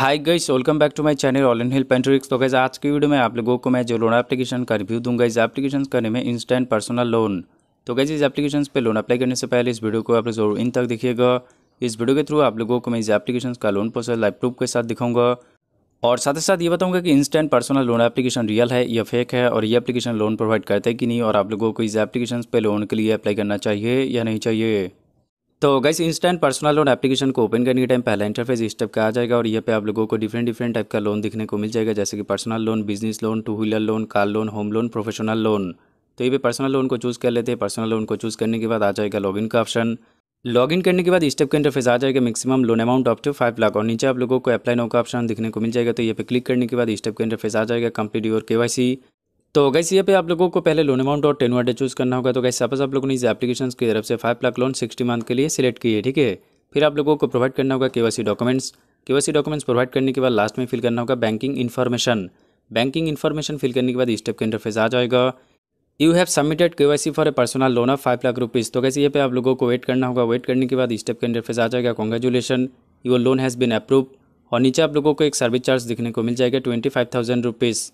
hi guys welcome back to my channel all in hill पेंट्रिक्स तो guys आज की वीडियो में आप लोगों को मैं जो लोन एप्लीकेशन का रिव्यू दूंगा इस एप्लीकेशन का नेम है इंस्टेंट पर्सनल लोन तो गाइस इस एप्लीकेशन पे लोन अप्लाई करने से पहले इस वीडियो को आप लोग जरूर इन तक देखिएगा इस वीडियो के थ्रू आप लोगों को मैं इस एप्लीकेशन का लोन प्रोसेस लाइव प्रूफ के साथ दिखाऊंगा और साथ ही साथ ये बताऊंगा कि instant personal loan application real है या फेक है और ये एप्लीकेशन लोन प्रोवाइड करता है कि नहीं और आप लोगों को इस एप्लीकेशन पर लोन के लिए अप्लाई करना चाहिए या नहीं चाहिए तो guys instant personal loan application को ओपन करने के टाइम पहला इंटरफेस इस टाइप का आ जाएगा और यहाँ पे आप लोगों को डिफरेंट डिफरेंट टाइप का लोन दिखने को मिल जाएगा जैसे कि personal loan business loan two wheeler loan car loan home loan professional loan तो ये भी पर्सनल लोन को चूज़ कर लेते हैं पर्सनल लोन को चूज़ करने के बाद आ जाएगा लॉगिन का ऑप्शन लॉगिन करने के बाद इस टाइप का इंटरफेस आ जाएगा maximum loan amount up to five lakh और नीचे आप लोगों को अप्लाई नो का ऑप्शन दिखने को मिल जाएगा तो ये पे क्लिक करने के बाद इस टाइप का इंटरफेस आ जाएगा complete your K Y C तो गैस यहाँ पे आप लोगों को पहले लोन अमाउंट और टेन वाटर चूज़ करना होगा तो गैस आप लोगों ने इस एप्लीकेशन की तरफ से five lakh loan sixty month के लिए सिलेक्ट किए ठीक है फिर आप लोगों को प्रोवाइड करना होगा KYC documents KYC documents provide करने के बाद लास्ट में फिल करना होगा banking information banking information fill करने के बाद स्टेप का इंटरफेस आ जाएगा you have submitted K Y C for a personal loan of five lakh rupees तो कैसे ये पे आप लोगों को वेट करना होगा वेट करने के बाद स्टेप का इंटरफेस आ जाएगा congratulation your loan has been approve और नीचे आप लोगों को एक सर्विस चार्ज दिखने को मिल जाएगा ट्वेंटी फाइव थाउजेंड रुपीज़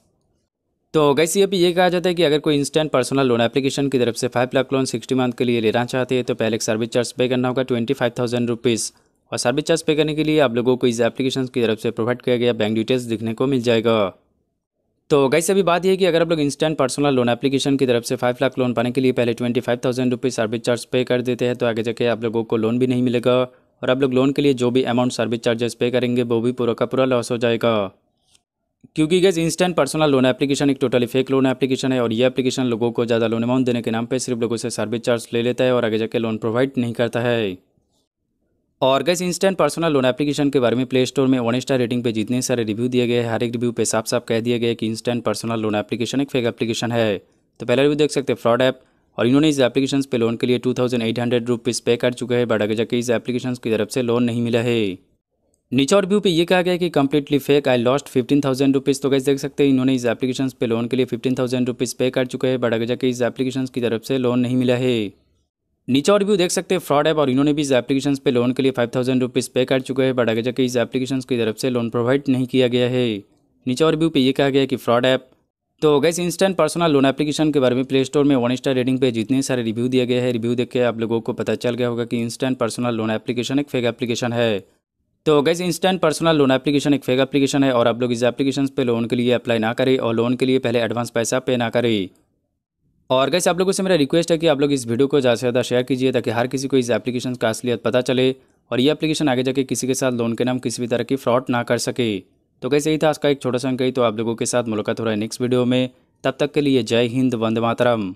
तो गैस ये भी ये कहा जाता है कि अगर कोई इंस्टेंट पर्सनल लोन एप्लीकेशन की तरफ से five lakh loan sixty month के लिए लेना चाहते हैं तो पहले एक सर्विस चार्ज पे करना होगा ट्वेंटी फाइव थाउजेंड रुपीज़ और सर्विस चार्ज पे करने के लिए आप लोगों को इस एप्लीकेशन की तरफ से प्रोवाइड किया गया बैंक डिटेल्स दिखने को मिल जाएगा तो गैस अभी बात यह है कि अगर आप लोग इंस्टेंट पर्सनल लोन एप्लीकेशन की तरफ से फाइव लाख लोन पाने के लिए पहले twenty five thousand rupees service charge pay कर देते हैं तो आगे जाके आप लोगों को लोन भी नहीं मिलेगा और आप लोग लोन के लिए जो भी अमाउंट सर्विस चार्जेस पे करेंगे वो भी पूरा का पूरा लॉस हो जाएगा क्योंकि guys instant personal loan application एक टोटली फेक लोन एप्लीकेशन है और ये एप्लीकेशन लोगों को ज़्यादा लोन अमाउंट देने के नाम पे सिर्फ लोगों से सर्विस चार्ज ले लेता है और आगे जाके लोन प्रोवाइड नहीं करता है और guys instant personal loan application के बारे में प्ले स्टोर में वन स्टार रेटिंग पे जितने सारे रिव्यू दिए गए हर एक रिव्यू पे साफ साफ कह दिया गया कि इंस्टेंट पर्सनल लोन एप्लीकेशन एक फेक एप्लीकेशन है तो पहला रिव्यू देख सकते हैं फ्रॉड ऐप और इन्होंने इस एप्लीकेशन पे लोन के लिए two thousand eight hundred rupees pay कर चुके हैं बट आगे जाके इस एप्लीकेशन की तरफ से लोन नहीं मिला है नीचे और व्यू पे ये कहा गया कि completely fake I lost fifteen thousand rupees तो गैस देख सकते हैं इन्होंने इस एप्लीकेशन पे लोन के लिए फिफ्टीन थाउजेंड रुपीज़ पे कर चुके हैं बडा गजा के इस एप्लीकेशन की तरफ से लोन नहीं मिला है नीचे और व्यू देख सकते हैं फ्रॉड ऐप और इन्होंने भी इस एप्लीकेशन पे लोन के लिए फाइव थाउजेंड रुपीज़ पे कर चुके हैं बड़ा गजा के इस एप्लीकेशन की तरफ से लोन प्रोवाइड नहीं किया गया है नीचे और व्यू पे ये कहा गया कि फ्रॉड ऐप तो guys instant personal loan application के बारे में प्ले स्टोर में वन स्टार रेटिंग पे जितने सारे रिव्यू दिया गया है रिव्यू देख के आप लोगों को पता चल गया होगा कि इंस्टेंट पर्सनल लोन एप्लीकेशन एक फेक एप्लीकेशन है तो guys instant personal loan application एक फेक एप्लीकेशन है और आप लोग इस एप्लीकेशन पे लोन के लिए अप्लाई ना करें और लोन के लिए पहले एडवांस पैसा पे ना करें और गैस आप लोगों से मेरा रिक्वेस्ट है कि आप लोग इस वीडियो को ज़्यादा से ज़्यादा शेयर कीजिए ताकि हर किसी को इस एप्लीकेशन का असलियत पता चले और ये एप्लीकेशन आगे जाके किसी के साथ लोन के नाम किसी भी तरह की फ्रॉड ना कर सके तो गैस यही था आज का एक छोटा सा कही तो आप लोगों के साथ मुलाकात हो रहा है नेक्स्ट वीडियो में तब तक के लिए जय हिंद वंदे मातरम